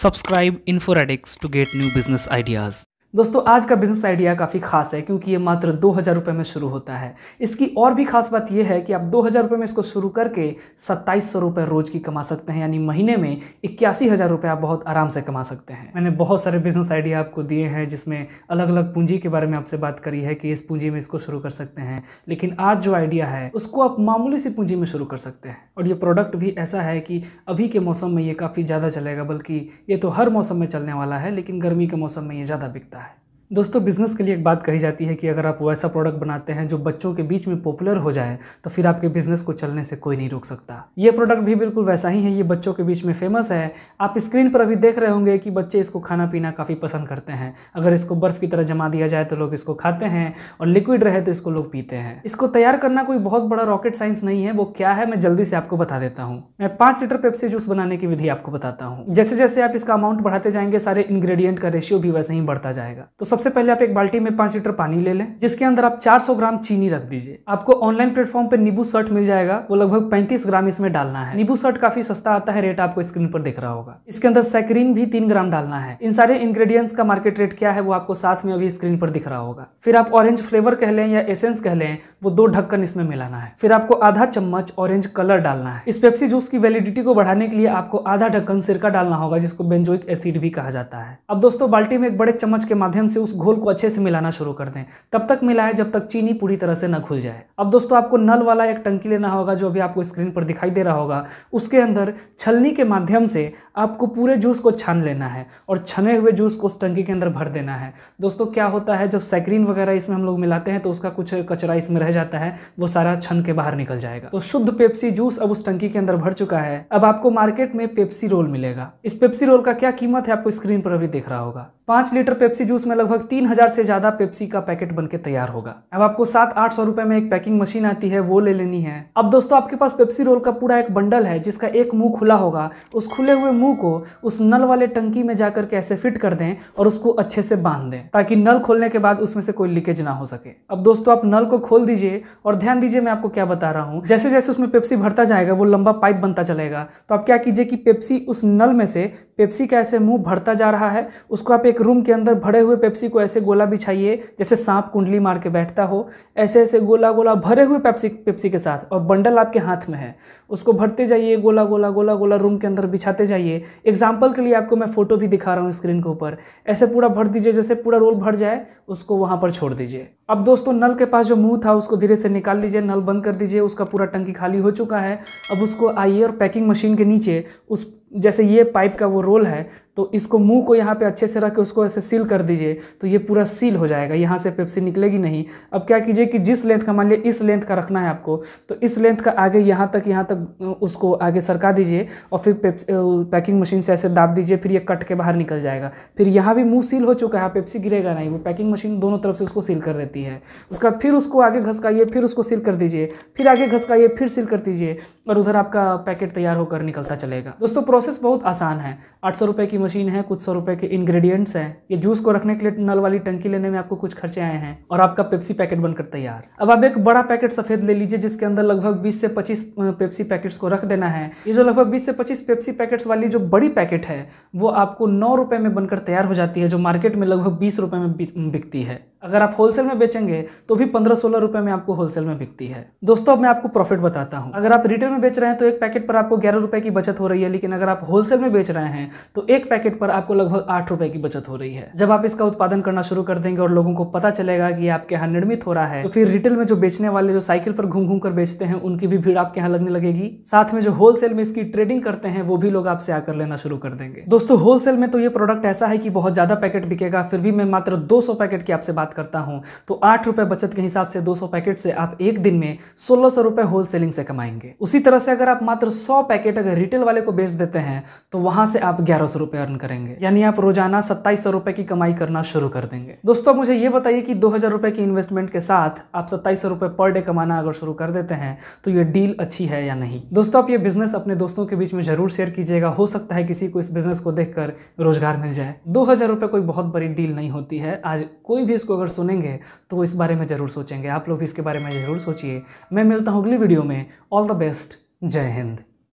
Subscribe InfoRadix to get new business ideas. दोस्तों आज का बिजनेस आइडिया काफ़ी खास है क्योंकि ये मात्र दो हज़ार रुपये में शुरू होता है इसकी और भी खास बात यह है कि आप दो हज़ार रुपये में इसको शुरू करके सत्ताईस सौ रुपये रोज़ की कमा सकते हैं यानी महीने में इक्यासी हज़ार रुपये आप बहुत आराम से कमा सकते हैं मैंने बहुत सारे बिजनेस आइडिया आपको दिए हैं जिसमें अलग अलग पूंजी के बारे में आपसे बात करी है कि इस पूंजी में इसको शुरू कर सकते हैं लेकिन आज जो आइडिया है उसको आप मामूली सी पूंजी में शुरू कर सकते हैं और ये प्रोडक्ट भी ऐसा है कि अभी के मौसम में ये काफ़ी ज़्यादा चलेगा बल्कि ये तो हर मौसम में चलने वाला है लेकिन गर्मी के मौसम में ये ज़्यादा बिकता है दोस्तों बिज़नेस के लिए एक बात कही जाती है कि अगर आप वैसा प्रोडक्ट बनाते हैं जो बच्चों के बीच में पॉपुलर हो जाए तो फिर आपके बिज़नेस को चलने से कोई नहीं रोक सकता ये प्रोडक्ट भी बिल्कुल वैसा ही है ये बच्चों के बीच में फेमस है आप स्क्रीन पर अभी देख रहे होंगे कि बच्चे इसको खाना पीना काफ़ी पसंद करते हैं अगर इसको बर्फ़ की तरह जमा दिया जाए तो लोग इसको खाते हैं और लिक्विड रहे तो इसको लोग पीते हैं इसको तैयार करना कोई बहुत बड़ा रॉकेट साइंस नहीं है वो क्या है मैं जल्दी से आपको बता देता हूँ मैं पाँच लीटर पेप्सी जूस बनाने की विधि आपको बताता हूँ जैसे जैसे आप इसका अमाउंट बढ़ाते जाएंगे सारे इंग्रेडिएंट का रेशियो भी वैसे ही बढ़ता जाएगा तो सबसे पहले आप एक बाल्टी में पांच लीटर पानी ले लें जिसके अंदर आप 400 ग्राम चीनी रख दीजिए आपको ऑनलाइन प्लेटफॉर्म पर नींबू शर्ट मिल जाएगा वो लगभग 35 ग्राम इसमें डालना है नींबू शर्ट काफी सस्ता आता है रेट आपको स्क्रीन पर दिख रहा होगा इसके अंदर सैक्रीन भी तीन ग्राम डालना है इन सारे इंग्रेडिएंट्स का मार्केट रेट क्या है वो आपको साथ में अभी स्क्रीन पर दिख रहा होगा फिर आप ऑरेंज फ्लेवर कह लें या एसेंस कह लें वो दो ढक्कन इसमें मिलाना है फिर आपको आधा चम्मच ऑरेंज कलर डालना है इस पेप्सी जूस की वैलिडिटी को बढ़ाने के लिए आपको आधा ढक्कन सिरका डालना होगा जिसको बेंजोइक एसिड भी कहा जाता है अब दोस्तों बाल्टी में एक बड़े चम्मच के माध्यम से उस घोल को अच्छे से मिलाना शुरू कर दें तब तक मिलाएं जब तक चीनी पूरी तरह से न खुल जाए अब दोस्तों आपको नल वाला एक टंकी लेना होगा जो अभी आपको स्क्रीन पर दिखाई दे रहा होगा उसके अंदर छलनी के माध्यम से आपको पूरे जूस को छान लेना है और छने हुए जूस को उस टंकी के अंदर भर देना है दोस्तों क्या होता है जब सैक्रीन वगैरह इसमें हम लोग मिलाते हैं तो उसका कुछ कचरा इसमें रह जाता है वो सारा छन के बाहर निकल जाएगा तो शुद्ध पेप्सी जूस अब उस टंकी के अंदर भर चुका है अब आपको मार्केट में पेप्सी रोल मिलेगा इस पेप्सी रोल का क्या कीमत है आपको स्क्रीन पर अभी देख रहा होगा पांच लीटर पेप्सी जूस में लगभग लगभग तीन हज़ार से ज़्यादा पेप्सी का पैकेट बनके तैयार होगा अब आपको सात आठ सौ रुपये में एक पैकिंग मशीन आती है वो ले लेनी है अब दोस्तों आपके पास पेप्सी रोल का पूरा एक बंडल है जिसका एक मुंह खुला होगा उस खुले हुए मुंह को उस नल वाले टंकी में जाकर के ऐसे फिट कर दें और उसको अच्छे से बांध दें ताकि नल खोलने के बाद उसमें से कोई लीकेज ना हो सके अब दोस्तों आप नल को खोल दीजिए और ध्यान दीजिए मैं आपको क्या बता रहा हूँ जैसे जैसे उसमें पेप्सी भरता जाएगा वो लंबा पाइप बनता चलेगा तो आप क्या कीजिए कि पेप्सी उस नल में से पेप्सी का ऐसे मुंह भरता जा रहा है उसको आप एक रूम के अंदर भरे हुए पेप्सी को ऐसे गोला बिछाइए जैसे सांप कुंडली मार के बैठता हो ऐसे ऐसे गोला गोला भरे हुए पेप्सी पेप्सी के साथ और बंडल आपके हाथ में है उसको भरते जाइए गोला गोला गोला गोला रूम के अंदर बिछाते जाइए एग्जाम्पल के लिए आपको मैं फ़ोटो भी दिखा रहा हूँ स्क्रीन के ऊपर ऐसे पूरा भर दीजिए जैसे पूरा रोल भर जाए उसको वहाँ पर छोड़ दीजिए अब दोस्तों नल के पास जो मुंह था उसको धीरे से निकाल लीजिए नल बंद कर दीजिए उसका पूरा टंकी खाली हो चुका है अब उसको आइए और पैकिंग मशीन के नीचे उस जैसे ये पाइप का वो रोल है तो इसको मुंह को यहाँ पे अच्छे से रख के उसको ऐसे सील कर दीजिए तो ये पूरा सील हो जाएगा यहाँ से पेप्सी निकलेगी नहीं अब क्या कीजिए कि जिस लेंथ का मान लिया इस लेंथ का रखना है आपको तो इस लेंथ का आगे यहाँ तक यहाँ तक उसको आगे सरका दीजिए और फिर पैकिंग मशीन से ऐसे दाब दीजिए फिर ये कट के बाहर निकल जाएगा फिर यहाँ भी मुँह सील हो चुका है पेप्सी हाँ, गिरेगा नहीं वो पैकिंग मशीन दोनों तरफ से उसको सील कर देती है उसका फिर उसको आगे घसकाइए फिर उसको सील कर दीजिए फिर आगे घसकाइए फिर सील कर दीजिए और उधर आपका पैकेट तैयार होकर निकलता चलेगा दोस्तों प्रोसेस बहुत आसान है आठ सौ की मशीन है कुछ सौ रुपए के इंग्रेडिएंट्स हैं ये जूस को रखने के लिए नल वाली टंकी लेने में आपको कुछ खर्चे आए हैं और आपका पेप्सी पैकेट बनकर तैयार अब आप एक बड़ा पैकेट सफेद ले लीजिए जिसके अंदर लगभग बीस से पच्चीस पेप्सी पैकेट्स को रख देना है ये जो लगभग बीस से पच्चीस पेप्सी पैकेट्स वाली जो बड़ी पैकेट है वो आपको नौ में बनकर तैयार हो जाती है जो मार्केट में लगभग बीस में बिकती है अगर आप होलसेल में बेचेंगे तो भी पंद्रह सोलह रुपये में आपको होलसेल में बिकती है दोस्तों अब मैं आपको प्रॉफिट बताता हूँ अगर आप रिटेल में बेच रहे हैं तो एक पैकेट पर आपको ग्यारह रुपये की बचत हो रही है लेकिन अगर आप होलसेल में बेच रहे हैं तो एक पैकेट पर आपको लगभग आठ रुपये की बचत हो रही है जब आप इसका उत्पादन करना शुरू कर देंगे और लोगों को पता चलेगा कि आपके यहाँ निर्मित हो रहा है तो फिर रिटेल में जो बेचने वाले जो साइकिल पर घूम घूम कर बेचते हैं उनकी भी भीड़ आपके यहाँ लगने लगेगी साथ में जो होलसेल में इसकी ट्रेडिंग करते हैं वो भी लोग आपसे आकर लेना शुरू कर देंगे दोस्तों होलसेल में तो ये प्रोडक्ट ऐसा है कि बहुत ज़्यादा पैकेट बिकेगा फिर भी मैं मात्र दो पैकेट की आपसे बात करता हूँ तो आठ रुपये बचत के हिसाब से 200 पैकेट से आप एक दिन में सोलह सौ रुपये होल सेलिंग से कमाएंगे उसी तरह से अगर आप मात्र 100 पैकेट अगर रिटेल वाले को बेच देते हैं तो वहाँ से आप ग्यारह सौ रुपये अर्न करेंगे यानी आप रोजाना सत्ताईस सौ रुपये की कमाई करना शुरू कर देंगे दोस्तों मुझे ये बताइए कि दो हज़ार रुपये की इन्वेस्टमेंट के साथ आप सत्ताईस सौ रुपये पर डे कमाना अगर शुरू कर देते हैं तो ये डील अच्छी है या नहीं दोस्तों आप ये बिजनेस अपने दोस्तों के बीच में जरूर शेयर कीजिएगा हो सकता है किसी को इस बिजनेस को देखकर रोजगार मिल जाए दो हज़ार रुपये कोई बहुत बड़ी डील नहीं होती है आज कोई भी इसको अगर सुनेंगे तो इस बारे में ज़रूर सोचेंगे आप लोग भी इसके बारे में ज़रूर सोचिए मैं मिलता हूँ अगली वीडियो में ऑल द बेस्ट जय हिंद